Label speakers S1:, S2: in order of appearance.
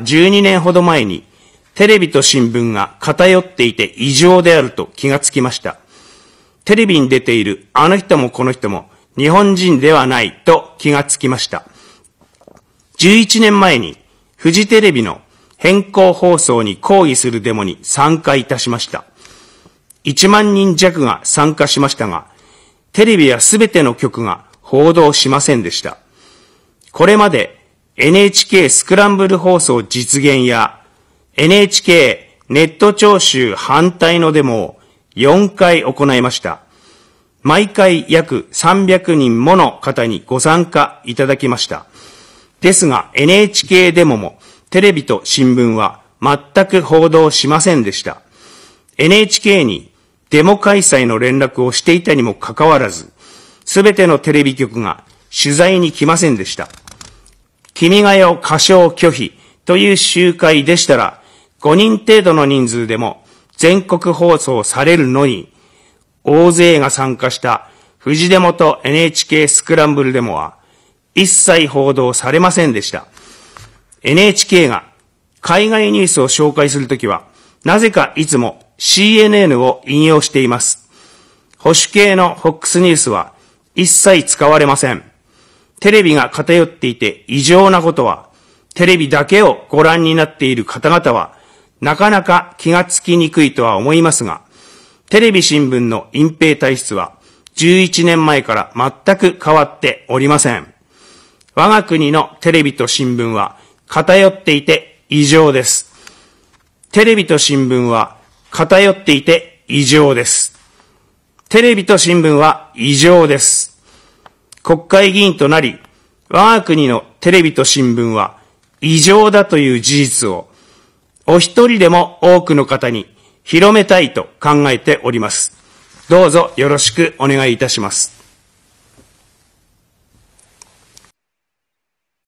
S1: 12年ほど前に、テレビと新聞が偏っていて異常であると気がつきました。テレビに出ているあの人もこの人も日本人ではないと気がつきました。11年前にフジテレビの変更放送に抗議するデモに参加いたしました。1万人弱が参加しましたが、テレビは全ての局が報道しませんでした。これまで NHK スクランブル放送実現や NHK ネット聴取反対のデモを4回行いました。毎回約300人もの方にご参加いただきました。ですが NHK デモもテレビと新聞は全く報道しませんでした。NHK にデモ開催の連絡をしていたにもかかわらず、すべてのテレビ局が取材に来ませんでした。君が代歌唱拒否という集会でしたら、5人程度の人数でも全国放送されるのに、大勢が参加した富士デモと NHK スクランブルデモは一切報道されませんでした。NHK が海外ニュースを紹介するときは、なぜかいつも CNN を引用しています。保守系の FOX ニュースは一切使われません。テレビが偏っていて異常なことは、テレビだけをご覧になっている方々は、なかなか気がつきにくいとは思いますが、テレビ新聞の隠蔽体質は、11年前から全く変わっておりません。我が国のテレビと新聞は偏っていて異常です。テレビと新聞は偏っていて異常です。テレビと新聞は異常です。国会議員となり、我が国のテレビと新聞は異常だという事実を、お一人でも多くの方に広めたいと考えております。どうぞよろしくお願いいたします。